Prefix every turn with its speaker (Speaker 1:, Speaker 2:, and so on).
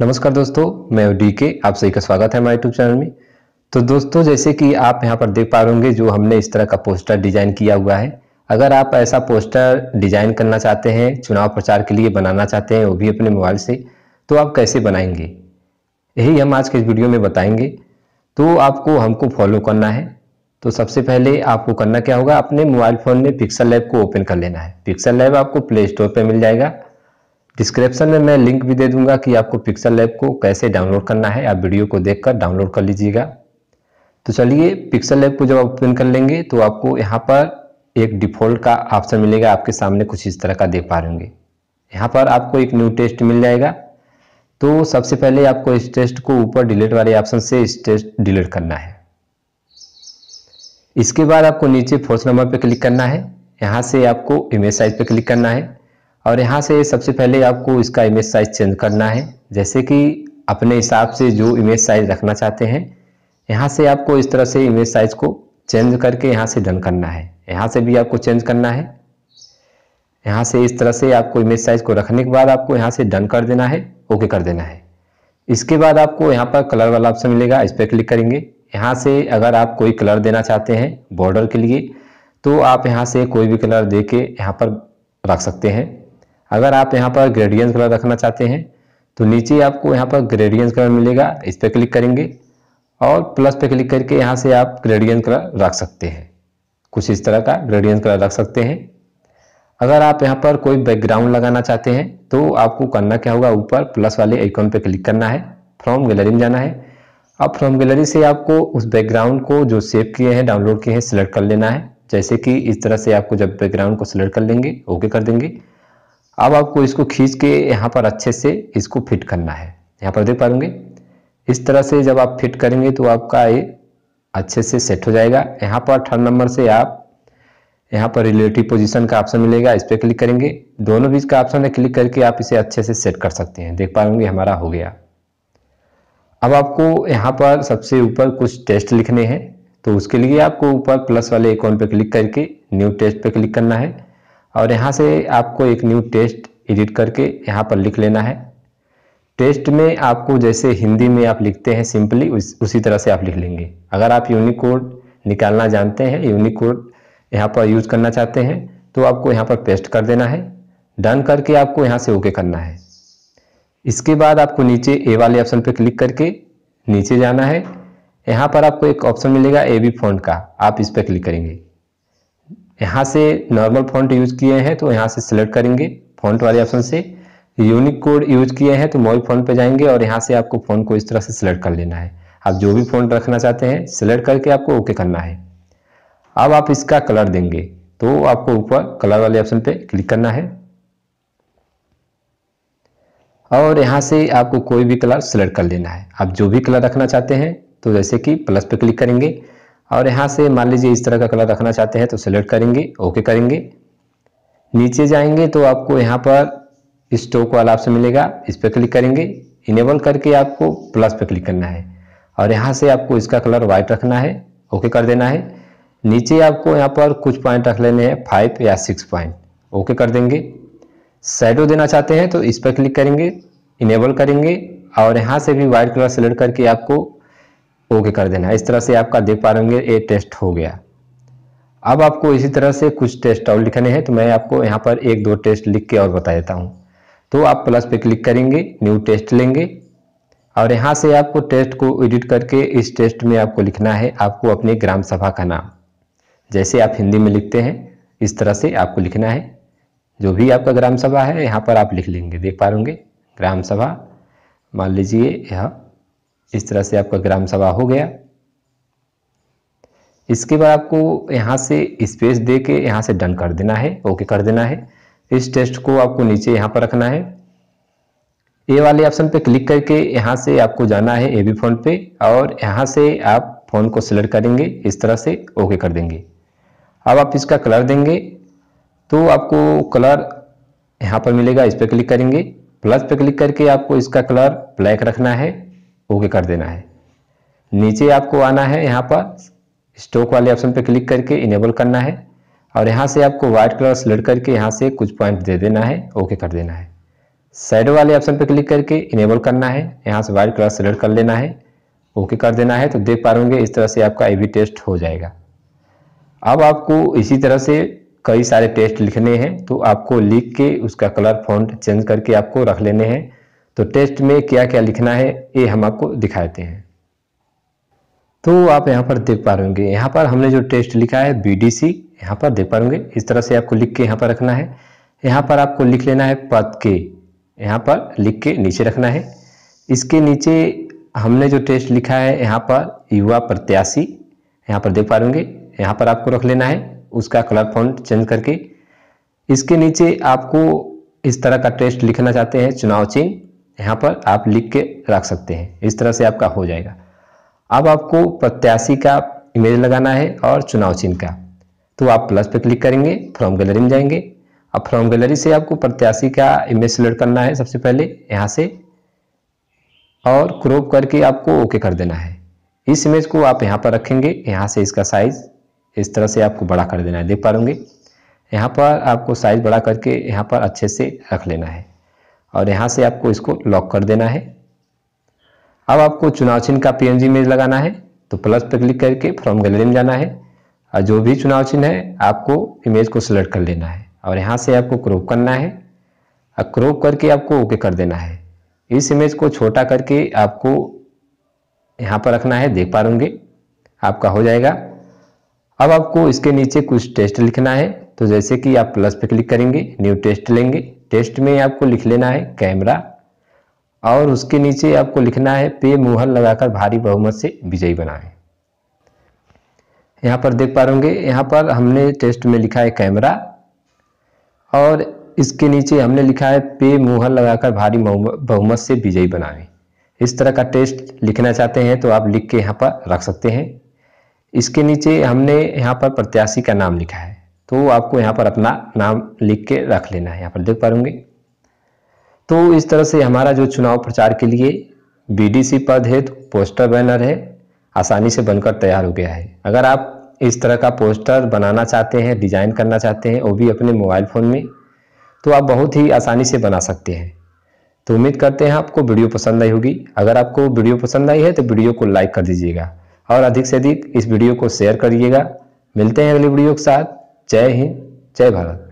Speaker 1: नमस्कार दोस्तों मैं डी के आप सभी का स्वागत है हमारे यूट्यूब चैनल में तो दोस्तों जैसे कि आप यहाँ पर देख पा रहे होंगे जो हमने इस तरह का पोस्टर डिजाइन किया हुआ है अगर आप ऐसा पोस्टर डिजाइन करना चाहते हैं चुनाव प्रचार के लिए बनाना चाहते हैं वो भी अपने मोबाइल से तो आप कैसे बनाएंगे यही हम आज के इस वीडियो में बताएंगे तो आपको हमको फॉलो करना है तो सबसे पहले आपको करना क्या होगा अपने मोबाइल फ़ोन में पिक्सल लैब को ओपन कर लेना है पिक्सल लैब आपको प्ले स्टोर पर मिल जाएगा डिस्क्रिप्शन में मैं लिंक भी दे दूंगा कि आपको पिक्सल लैब को कैसे डाउनलोड करना है आप वीडियो को देखकर डाउनलोड कर लीजिएगा तो चलिए पिक्सल लैब को जब आप ओपन कर लेंगे तो आपको यहाँ पर एक डिफ़ॉल्ट का ऑप्शन मिलेगा आपके सामने कुछ इस तरह का देख पा रहे होंगे यहाँ पर आपको एक न्यू टेस्ट मिल जाएगा तो सबसे पहले आपको इस टेस्ट को ऊपर डिलीट वाले ऑप्शन से इस टेस्ट डिलीट करना है इसके बाद आपको नीचे फोर्स नंबर पर क्लिक करना है यहाँ से आपको इमेज साइज पर क्लिक करना है और यहाँ से सबसे पहले आपको इसका इमेज साइज चेंज करना है जैसे कि अपने हिसाब से जो इमेज साइज रखना चाहते हैं यहाँ से आपको इस तरह से इमेज साइज को चेंज करके यहाँ से डन करना है यहाँ से भी आपको चेंज करना है यहाँ से इस तरह से आपको इमेज साइज को रखने के बाद आपको यहाँ से डन कर देना है ओके कर देना है इसके बाद आपको यहाँ पर कलर वाला ऑप्शन मिलेगा इस पर क्लिक करेंगे यहाँ से अगर आप कोई कलर देना चाहते हैं बॉर्डर के लिए तो आप यहाँ से कोई भी कलर दे के यहाँ पर रख सकते हैं अगर आप यहाँ पर ग्रेडियंस कलर रखना चाहते हैं तो नीचे आपको यहाँ पर ग्रेडियंस कलर मिलेगा इस पर क्लिक करेंगे और प्लस पे क्लिक करके यहाँ से आप ग्रेडियंस कलर रख सकते हैं कुछ इस तरह का ग्रेडियंस कलर रख सकते हैं अगर आप यहाँ पर कोई बैकग्राउंड लगाना चाहते हैं तो आपको करना क्या होगा ऊपर प्लस वाले आइकॉन पे क्लिक करना है फ्रॉम गैलरी में जाना है अब फ्रॉम गैलरी से आपको उस बैकग्राउंड को जो सेव किए हैं डाउनलोड किए हैं सिलेक्ट कर लेना है जैसे कि इस तरह से आपको जब बैकग्राउंड को सिलेक्ट कर लेंगे ओके कर देंगे अब आपको इसको खींच के यहाँ पर अच्छे से इसको फिट करना है यहाँ पर देख पाएंगे इस तरह से जब आप फिट करेंगे तो आपका ये अच्छे से सेट हो जाएगा यहाँ पर अठारह नंबर से आप यहाँ पर रिलेटिव पोजीशन का ऑप्शन मिलेगा इस पर क्लिक करेंगे दोनों बीच का ऑप्शन है क्लिक करके आप इसे अच्छे से सेट कर सकते हैं देख पाएंगे हमारा हो गया अब आपको यहाँ पर सबसे ऊपर कुछ टेस्ट लिखने हैं तो उसके लिए आपको ऊपर प्लस वाले अकाउंट पर क्लिक करके न्यू टेस्ट पर क्लिक करना है और यहाँ से आपको एक न्यू टेस्ट एडिट करके यहाँ पर लिख लेना है टेस्ट में आपको जैसे हिंदी में आप लिखते हैं सिंपली उस, उसी तरह से आप लिख लेंगे अगर आप यूनिकोड निकालना जानते हैं यूनिकोड यहाँ पर यूज़ करना चाहते हैं तो आपको यहाँ पर पेस्ट कर देना है डन करके आपको यहाँ से ओके करना है इसके बाद आपको नीचे ए वाले ऑप्शन पर क्लिक करके नीचे जाना है यहाँ पर आपको एक ऑप्शन मिलेगा ए बी फॉन्ट का आप इस पर क्लिक करेंगे यहाँ से नॉर्मल फॉन्ट यूज किए हैं तो यहाँ से सिलेक्ट करेंगे फॉन्ट वाले ऑप्शन से यूनिक कोड यूज किए हैं तो मोबाइल फ़ोन पे जाएंगे और यहाँ से आपको फ़ोन को इस तरह से सिलेक्ट कर लेना है आप जो भी फ़ोन रखना चाहते हैं सिलेक्ट करके आपको ओके करना है अब आप इसका कलर देंगे तो आपको ऊपर कलर वाले ऑप्शन पे क्लिक करना है और यहाँ से आपको कोई भी कलर सिलेक्ट कर लेना है आप जो भी कलर रखना चाहते हैं तो जैसे कि प्लस पे क्लिक करेंगे और यहाँ से मान लीजिए इस तरह का कलर रखना चाहते हैं तो सेलेक्ट करेंगे ओके करेंगे नीचे जाएंगे तो आपको यहाँ पर स्टोक वाला ऑप्शन मिलेगा इस पर क्लिक करेंगे इनेबल करके आपको प्लस पे क्लिक करना है और यहाँ से आपको इसका कलर व्हाइट रखना है ओके कर देना है नीचे आपको यहाँ पर कुछ पॉइंट रख लेने हैं फाइव या सिक्स पॉइंट ओके कर देंगे शेडो देना चाहते हैं तो इस पर क्लिक करेंगे इनेबल करेंगे और यहाँ से भी व्हाइट कलर सेलेक्ट करके आपको ओके कर देना इस तरह से आपका देख पा रहे होंगे ए टेस्ट हो गया अब आपको इसी तरह से कुछ टेस्ट और लिखने हैं तो मैं आपको यहाँ पर एक दो टेस्ट लिख के और बता देता हूँ तो आप प्लस पे क्लिक करेंगे न्यू टेस्ट लेंगे और यहाँ से आपको टेस्ट को एडिट करके इस टेस्ट में आपको लिखना है आपको अपने ग्राम सभा का नाम जैसे आप हिंदी में लिखते हैं इस तरह से आपको लिखना है जो भी आपका ग्राम सभा है यहाँ पर आप लिख लेंगे देख पा होंगे ग्राम सभा मान लीजिए यह इस तरह से आपका ग्राम सभा हो गया इसके बाद आपको यहाँ से स्पेस दे के यहाँ से डन कर देना है ओके कर देना है इस टेस्ट को आपको नीचे यहाँ पर रखना है ए वाले ऑप्शन पे क्लिक करके यहाँ से आपको जाना है ए बी फोन पे और यहाँ से आप फ़ोन को सिलेक्ट करेंगे इस तरह से ओके कर देंगे अब आप इसका कलर देंगे तो आपको कलर यहाँ पर मिलेगा इस पर क्लिक करेंगे प्लस पे क्लिक करके आपको इसका कलर ब्लैक रखना है ओके कर देना है नीचे आपको आना है यहाँ पर स्टोक वाले ऑप्शन पर क्लिक करके इनेबल करना है और यहाँ से आपको व्हाइट कलर सेलेक्ट करके यहाँ से कुछ पॉइंट दे देना है ओके कर देना है साइड वाले ऑप्शन पर क्लिक करके इनेबल करना है यहाँ से व्हाइट कलर सेलेक्ट कर लेना है ओके कर देना है तो देख पा रहे इस तरह से आपका ए टेस्ट हो जाएगा अब आपको इसी तरह से कई सारे टेस्ट लिखने हैं तो आपको लिख के उसका कलर फॉन्ट चेंज करके आपको रख लेने हैं तो टेस्ट में क्या क्या लिखना है ये हम आपको दिखाते हैं तो आप यहाँ पर देख पा रहे यहाँ पर हमने जो टेस्ट लिखा है बी डी सी यहाँ पर देख पा रहे इस तरह से आपको लिख के यहाँ पर रखना है यहाँ पर आपको लिख लेना है पद के यहाँ पर लिख के नीचे रखना है इसके नीचे हमने जो टेस्ट लिखा है यहाँ पर युवा प्रत्याशी यहाँ पर देख पा रहे यहाँ पर आपको रख लेना है उसका कलर फॉन्ट चेंज करके इसके नीचे आपको इस तरह का टेस्ट लिखना चाहते हैं चुनाव चिन्ह यहाँ पर आप लिख के रख सकते हैं इस तरह से आपका हो जाएगा अब आपको प्रत्याशी का इमेज लगाना है और चुनाव चिन्ह का तो आप प्लस पे क्लिक करेंगे फ्रॉम गैलरी में जाएंगे अब फ्रॉम गैलरी से आपको प्रत्याशी का इमेज सेलेक्ट करना है सबसे पहले यहाँ से और क्रोप करके आपको ओके कर देना है इस इमेज को आप यहाँ पर रखेंगे यहाँ से इसका साइज़ इस तरह से आपको बड़ा कर देना है देख पा होंगे यहाँ पर आपको साइज़ बड़ा करके यहाँ पर अच्छे से रख लेना है और यहाँ से आपको इसको लॉक कर देना है अब आपको चुनाव चिन्ह का पी इमेज लगाना है तो प्लस पर क्लिक करके फ्रॉम गैलरी में जाना है और जो भी चुनाव चिन्ह है आपको इमेज को सिलेक्ट कर लेना है और यहाँ से आपको क्रोप करना है और क्रोप करके आपको ओके कर देना है इस इमेज को छोटा करके आपको यहाँ पर रखना है देख पा रूंगे आपका हो जाएगा अब आपको इसके नीचे कुछ टेस्ट लिखना है तो जैसे कि आप प्लस पे क्लिक करेंगे न्यू टेस्ट लेंगे टेस्ट में आपको लिख लेना है कैमरा और उसके नीचे आपको लिखना है पे मुहर लगाकर भारी बहुमत से विजयी बनाएं यहाँ पर देख पा रहे यहाँ पर हमने टेस्ट में लिखा है कैमरा और इसके नीचे हमने लिखा है पे मुहर लगाकर भारी बहुमत से विजयी बनाएं इस तरह का टेस्ट लिखना चाहते हैं तो आप लिख के यहाँ पर रख सकते हैं इसके नीचे हमने यहाँ पर प्रत्याशी का नाम लिखा है तो आपको यहाँ पर अपना नाम लिख के रख लेना है यहाँ पर देख पाऊंगे तो इस तरह से हमारा जो चुनाव प्रचार के लिए बीडीसी पद है तो पोस्टर बैनर है आसानी से बनकर तैयार हो गया है अगर आप इस तरह का पोस्टर बनाना चाहते हैं डिजाइन करना चाहते हैं वो भी अपने मोबाइल फ़ोन में तो आप बहुत ही आसानी से बना सकते हैं तो उम्मीद करते हैं आपको वीडियो पसंद आई होगी अगर आपको वीडियो पसंद आई है तो वीडियो को लाइक कर दीजिएगा और अधिक से अधिक इस वीडियो को शेयर करिएगा मिलते हैं अगली वीडियो के साथ जय हिंद जय भारत